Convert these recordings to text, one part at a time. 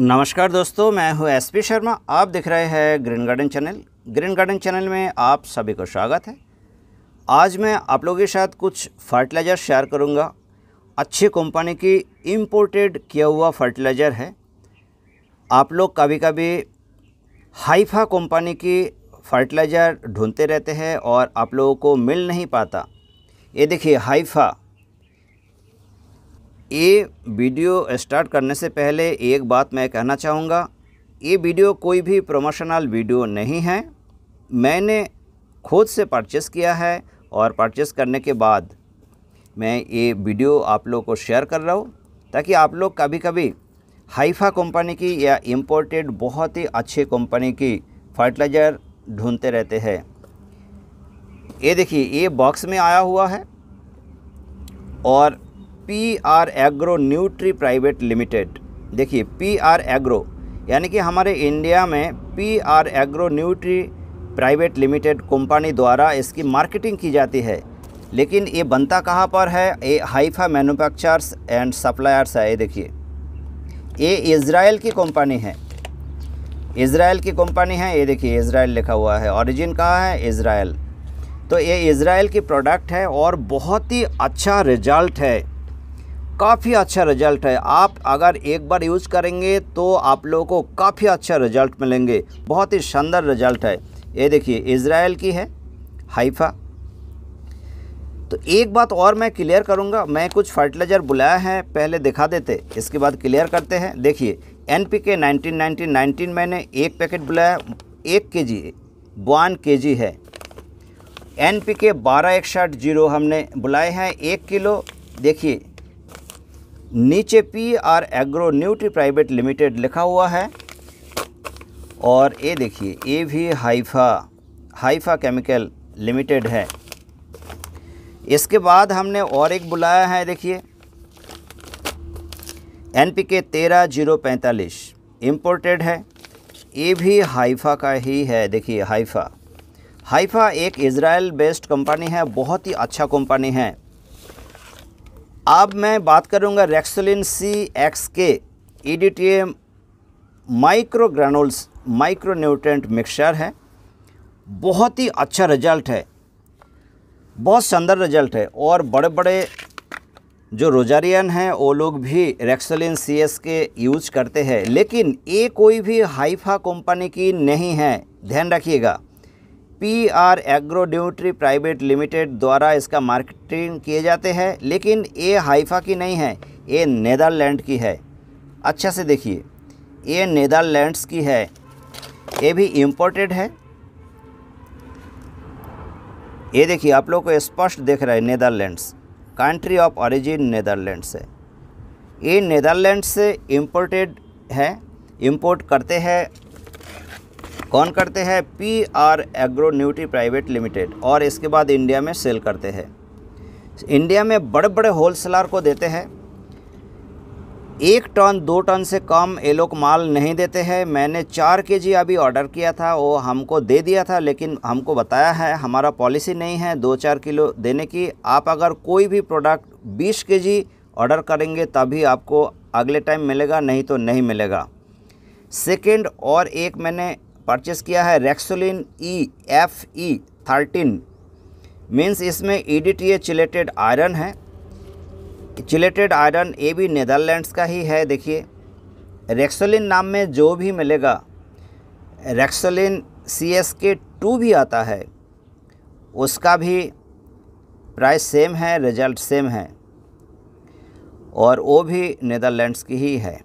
नमस्कार दोस्तों मैं हूं एसपी शर्मा आप देख रहे हैं green garden channel green garden channel में आप सभी को स्वागत है आज मैं आप लोगों के साथ कुछ फर्टिलाइज़र शेयर करूंगा अच्छी कंपनी की इम्पोर्टेड किया हुआ फर्टिलाइज़र है आप लोग कभी कभी हाइफा कंपनी की फर्टिलाइज़र ढूंढते रहते हैं और आप लोगों को मिल नहीं पाता ये देखिए हाइफा ये वीडियो स्टार्ट करने से पहले एक बात मैं कहना चाहूँगा ये वीडियो कोई भी प्रमोशनल वीडियो नहीं है मैंने खुद से परचेस किया है और परचेस करने के बाद मैं ये वीडियो आप लोग को शेयर कर रहा हूँ ताकि आप लोग कभी कभी हाइफा कंपनी की या इम्पोर्टेड बहुत ही अच्छे कंपनी की फर्टिलाइज़र ढूंढते रहते हैं ये देखिए ये बॉक्स में आया हुआ है और P R agro nutri private limited देखिए पी आर एग्रो यानी कि हमारे इंडिया में P R agro nutri private limited company द्वारा इसकी मार्केटिंग की जाती है लेकिन ये बनता कहाँ पर है ये हाइफा मैन्युफैक्चरर्स एंड सप्लायर्स है ये देखिए ये इसराइल की कंपनी है इसराइल की कंपनी है ये देखिए इसराइल लिखा हुआ है ओरिजिन कहाँ है इसराइल तो ये इसराइल की प्रोडक्ट है और बहुत ही अच्छा रिजल्ट है काफ़ी अच्छा रिजल्ट है आप अगर एक बार यूज़ करेंगे तो आप लोगों को काफ़ी अच्छा रिजल्ट मिलेंगे बहुत ही शानदार रिजल्ट है ये देखिए इसराइल की है हाइफा तो एक बात और मैं क्लियर करूंगा मैं कुछ फर्टिलाइज़र बुलाया है पहले दिखा देते इसके बाद क्लियर करते हैं देखिए N P K nineteen nineteen nineteen मैंने एक पैकेट बुलाया एक के जी वन के जी है एन पी के बारह एक जीरो हमने बुलाए हैं एक किलो देखिए नीचे P R agro nutri private limited लिखा हुआ है और ये देखिए ये भी हाइफा हाइफा केमिकल लिमिटेड है इसके बाद हमने और एक बुलाया है देखिए एन पी के तेरह जीरो पैंतालीस इम्पोर्टेड है ये भी हाइफा का ही है देखिए हाइफा हाइफा एक इसराइल बेस्ड कंपनी है बहुत ही अच्छा कंपनी है अब मैं बात करूंगा रेक्सोलिन C X K E D T M microgranules micronutrient mixture है बहुत ही अच्छा रिजल्ट है बहुत शानदार रिजल्ट है और बड़े बड़े जो रोजारियन हैं वो लोग भी रेक्सोलिन सी एस के यूज करते हैं लेकिन ये कोई भी हाइफा कंपनी की नहीं है ध्यान रखिएगा P R agro private limited द्वारा इसका मार्केटिंग किए जाते हैं लेकिन ये हाइफा की नहीं है ये नेदरलैंड की है अच्छा से देखिए ये नेदरलैंड्स की है ये भी इम्पोर्टेड है ये देखिए आप लोग को स्पष्ट देख रहा है Netherlands country of origin Netherlands है ये नेदरलैंड से इम्पोर्टेड है इम्पोर्ट करते हैं कौन करते हैं P R agro nutri private limited और इसके बाद इंडिया में सेल करते हैं इंडिया में बड़े बड़े होलसेलर को देते हैं एक टन दो टन से कम ये लोग माल नहीं देते हैं मैंने चार के जी अभी ऑर्डर किया था वो हमको दे दिया था लेकिन हमको बताया है हमारा पॉलिसी नहीं है दो चार किलो देने की आप अगर कोई भी प्रोडक्ट बीस के जी ऑर्डर करेंगे तभी आपको अगले टाइम मिलेगा नहीं तो नहीं मिलेगा सेकंड और एक मैंने परचेस किया है Rexolin E F E thirteen means इसमें E D T A chelated iron है चिलेटेड आयरन ए भी नेदरलैंड्स का ही है देखिए रेक्सोलिन नाम में जो भी मिलेगा रेक्सोलिन सी एस के टू भी आता है उसका भी प्राइस सेम है रिजल्ट सेम है और वो भी नेदरलैंड्स की ही है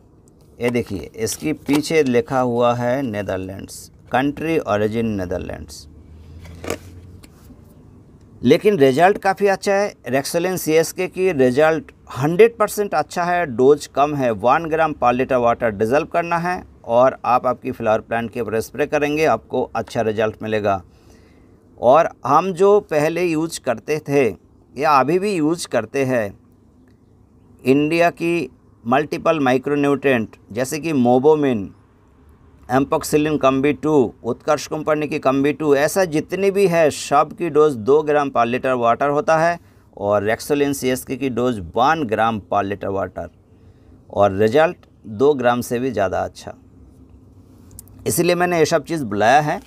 ये देखिए इसके पीछे लिखा हुआ है नेदरलैंड्स कंट्री ऑरिजिन नेदरलैंड्स लेकिन रिजल्ट काफ़ी अच्छा है रेक्सलिन सी एस के की रिजल्ट 100 परसेंट अच्छा है डोज कम है वन ग्राम पर लीटर वाटर डिजल्व करना है और आप आपकी फ्लावर प्लांट के ऊपर स्प्रे करेंगे आपको अच्छा रिजल्ट मिलेगा और हम जो पहले यूज करते थे या अभी भी यूज करते हैं इंडिया की मल्टीपल माइक्रोन्यूट्रेंट जैसे कि मोबोमिन एम्पोक्सिलिन कम्बी टू उत्कर्ष कंपनी की कम्बी टू ऐसा जितनी भी है सब की डोज दो ग्राम पर लीटर वाटर होता है और रेक्सोलिन सी की डोज वन ग्राम पर लीटर वाटर और रिजल्ट दो ग्राम से भी ज़्यादा अच्छा इसीलिए मैंने ये सब चीज़ बुलाया है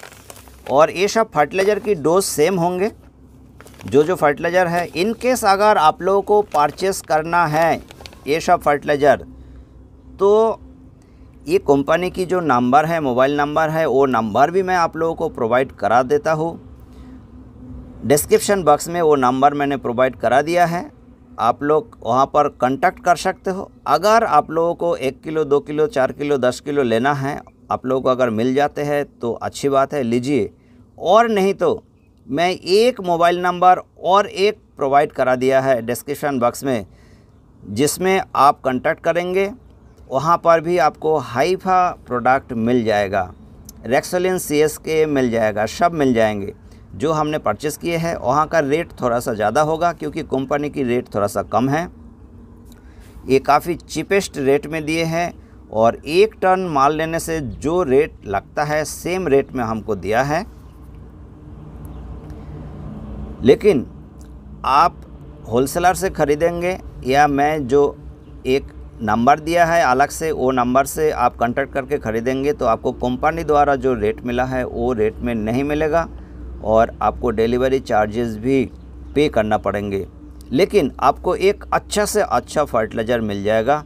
और ये सब फर्टिलाइज़र की डोज सेम होंगे जो जो फर्टिलाइज़र है इनकेस अगर आप लोगों को परचेस करना है ये सब फर्टिलाइज़र तो ये कंपनी की जो नंबर है मोबाइल नंबर है वो नंबर भी मैं आप लोगों को प्रोवाइड करा देता हूँ डिस्क्रिप्शन बॉक्स में वो नंबर मैंने प्रोवाइड करा दिया है आप लोग वहाँ पर कांटेक्ट कर सकते हो अगर आप लोगों को एक किलो दो किलो चार किलो दस किलो लेना है आप लोगों को अगर मिल जाते हैं तो अच्छी बात है लीजिए और नहीं तो मैं एक मोबाइल नंबर और एक प्रोवाइड करा दिया है डिस्क्रिप्शन बॉक्स में जिसमें आप कंटेक्ट करेंगे वहाँ पर भी आपको हाइफा प्रोडक्ट मिल जाएगा रेक्सलिन सी एस के मिल जाएगा सब मिल जाएंगे जो हमने परचेस किए हैं वहाँ का रेट थोड़ा सा ज़्यादा होगा क्योंकि कंपनी की रेट थोड़ा सा कम है ये काफ़ी चीपेस्ट रेट में दिए हैं और एक टन माल लेने से जो रेट लगता है सेम रेट में हमको दिया है लेकिन आप होलसेलर से ख़रीदेंगे या मैं जो एक नंबर दिया है अलग से वो नंबर से आप कॉन्टैक्ट करके ख़रीदेंगे तो आपको कंपनी द्वारा जो रेट मिला है वो रेट में नहीं मिलेगा और आपको डिलीवरी चार्जेस भी पे करना पड़ेंगे लेकिन आपको एक अच्छा से अच्छा फर्टिलाइज़र मिल जाएगा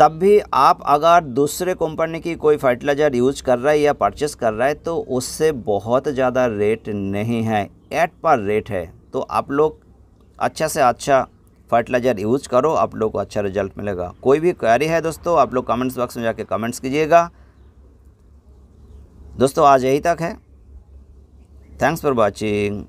तब भी आप अगर दूसरे कंपनी की कोई फर्टिलाइज़र यूज़ कर रहा है या परचेस कर रहा है तो उससे बहुत ज़्यादा रेट नहीं है एट पर रेट है तो आप लोग अच्छा से अच्छा फर्टिलाइज़र यूज़ करो आप लोग को अच्छा रिजल्ट मिलेगा कोई भी क्वारी है दोस्तों आप लोग कमेंट्स बॉक्स में जाके कमेंट्स कीजिएगा दोस्तों आज यही तक है थैंक्स फॉर वॉचिंग